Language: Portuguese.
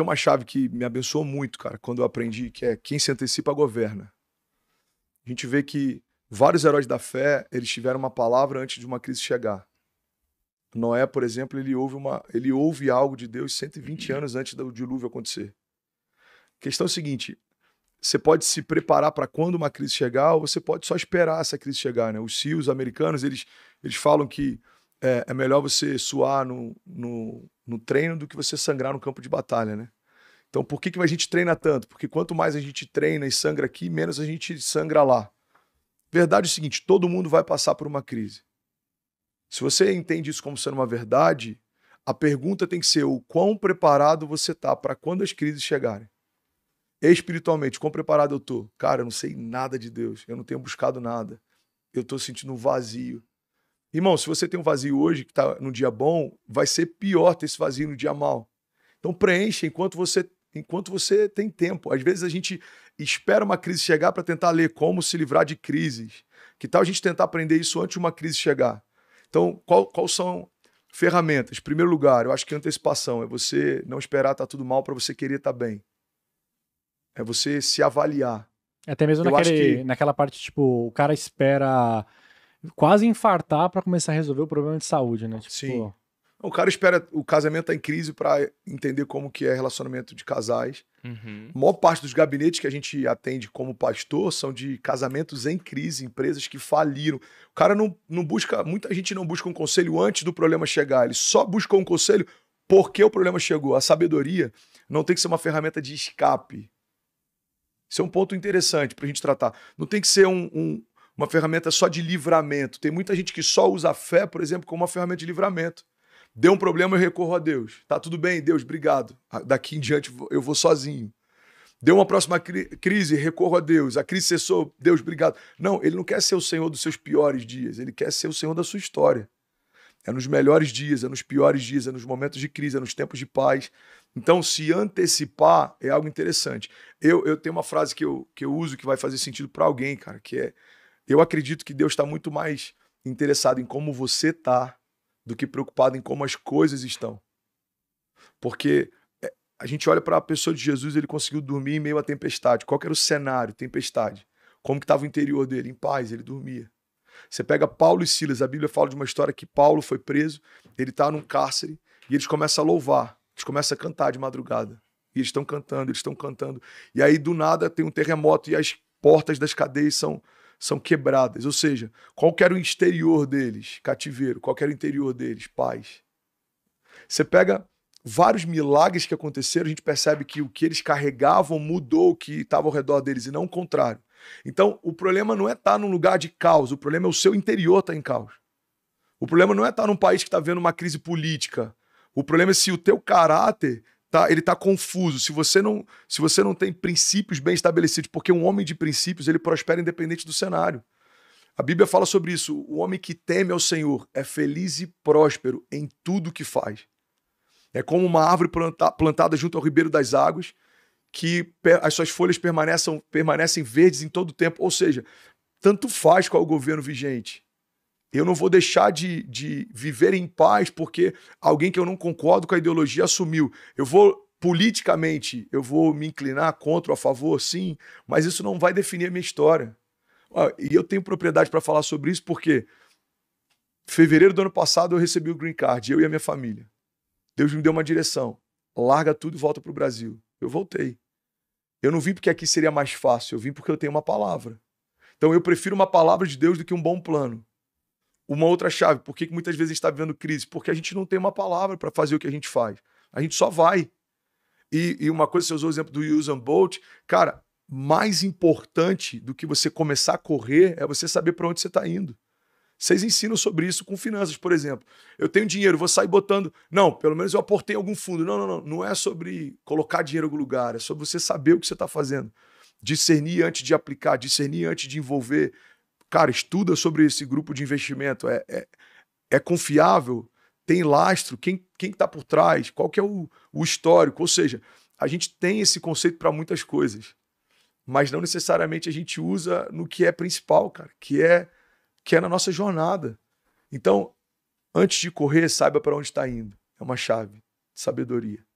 tenho uma chave que me abençoou muito, cara, quando eu aprendi, que é quem se antecipa governa. A gente vê que vários heróis da fé, eles tiveram uma palavra antes de uma crise chegar. Noé, por exemplo, ele ouve, uma, ele ouve algo de Deus 120 anos antes do dilúvio acontecer. A questão é a seguinte: você pode se preparar para quando uma crise chegar, ou você pode só esperar essa crise chegar. Né? Os CEOs americanos eles, eles falam que é, é melhor você suar no, no, no treino do que você sangrar no campo de batalha, né? Então, por que, que a gente treina tanto? Porque quanto mais a gente treina e sangra aqui, menos a gente sangra lá. Verdade é o seguinte: todo mundo vai passar por uma crise. Se você entende isso como sendo uma verdade, a pergunta tem que ser o quão preparado você tá para quando as crises chegarem. Espiritualmente, quão preparado eu tô? Cara, eu não sei nada de Deus, eu não tenho buscado nada. Eu estou sentindo um vazio. Irmão, se você tem um vazio hoje que está no dia bom, vai ser pior ter esse vazio no dia mal. Então preencha enquanto você enquanto você tem tempo. Às vezes a gente espera uma crise chegar para tentar ler como se livrar de crises. Que tal a gente tentar aprender isso antes de uma crise chegar? Então, qual, qual são ferramentas? Em primeiro lugar, eu acho que antecipação é você não esperar estar tá tudo mal para você querer estar tá bem. É você se avaliar. Até mesmo naquele, que... naquela parte, tipo, o cara espera quase infartar para começar a resolver o problema de saúde, né? Tipo, Sim. O cara espera o casamento tá em crise para entender como que é relacionamento de casais. Uhum. A maior parte dos gabinetes que a gente atende como pastor são de casamentos em crise, empresas que faliram. O cara não, não busca, muita gente não busca um conselho antes do problema chegar, ele só busca um conselho porque o problema chegou. A sabedoria não tem que ser uma ferramenta de escape. Isso é um ponto interessante para a gente tratar. Não tem que ser um, um, uma ferramenta só de livramento. Tem muita gente que só usa a fé, por exemplo, como uma ferramenta de livramento. Deu um problema, eu recorro a Deus. Tá tudo bem, Deus, obrigado. Ah, daqui em diante eu vou sozinho. Deu uma próxima cri crise, recorro a Deus. A crise cessou, Deus, obrigado. Não, ele não quer ser o Senhor dos seus piores dias, ele quer ser o Senhor da sua história. É nos melhores dias, é nos piores dias, é nos momentos de crise, é nos tempos de paz. Então, se antecipar é algo interessante. Eu, eu tenho uma frase que eu, que eu uso que vai fazer sentido para alguém, cara, que é eu acredito que Deus está muito mais interessado em como você está do que preocupado em como as coisas estão. Porque é, a gente olha para a pessoa de Jesus, ele conseguiu dormir em meio à tempestade. Qual era o cenário? Tempestade. Como que estava o interior dele? Em paz, ele dormia. Você pega Paulo e Silas, a Bíblia fala de uma história que Paulo foi preso, ele está num cárcere e eles começam a louvar, eles começam a cantar de madrugada. E eles estão cantando, eles estão cantando. E aí do nada tem um terremoto e as portas das cadeias são são quebradas. Ou seja, qual era o exterior deles? Cativeiro. Qual era o interior deles? Paz. Você pega vários milagres que aconteceram, a gente percebe que o que eles carregavam mudou o que estava ao redor deles e não o contrário. Então, o problema não é estar tá num lugar de caos, o problema é o seu interior estar tá em caos. O problema não é estar tá num país que está vendo uma crise política. O problema é se o teu caráter tá, ele tá confuso. Se você não, se você não tem princípios bem estabelecidos, porque um homem de princípios, ele prospera independente do cenário. A Bíblia fala sobre isso. O homem que teme ao Senhor é feliz e próspero em tudo que faz. É como uma árvore planta, plantada junto ao ribeiro das águas, que as suas folhas permanecem, permanecem verdes em todo o tempo. Ou seja, tanto faz qual o governo vigente. Eu não vou deixar de, de viver em paz porque alguém que eu não concordo com a ideologia assumiu. Eu vou politicamente eu vou me inclinar contra ou a favor, sim, mas isso não vai definir a minha história. Ah, e eu tenho propriedade para falar sobre isso porque em fevereiro do ano passado eu recebi o green card, eu e a minha família. Deus me deu uma direção: larga tudo e volta para o Brasil. Eu voltei. Eu não vim porque aqui seria mais fácil, eu vim porque eu tenho uma palavra. Então eu prefiro uma palavra de Deus do que um bom plano uma outra chave. Por que, que muitas vezes a gente está vivendo crise? Porque a gente não tem uma palavra para fazer o que a gente faz. A gente só vai. E, e uma coisa, você usou o exemplo do Usain Bolt. Cara, mais importante do que você começar a correr é você saber para onde você está indo. Vocês ensinam sobre isso com finanças, por exemplo. Eu tenho dinheiro, vou sair botando. Não, pelo menos eu aportei em algum fundo. Não, não, não. Não é sobre colocar dinheiro em algum lugar. É sobre você saber o que você está fazendo. Discernir antes de aplicar, discernir antes de envolver, Cara, estuda sobre esse grupo de investimento. É, é, é confiável? Tem lastro? Quem está por trás? Qual que é o, o histórico? Ou seja, a gente tem esse conceito para muitas coisas, mas não necessariamente a gente usa no que é principal, cara, que é que é na nossa jornada. Então, antes de correr, saiba para onde está indo. É uma chave de sabedoria.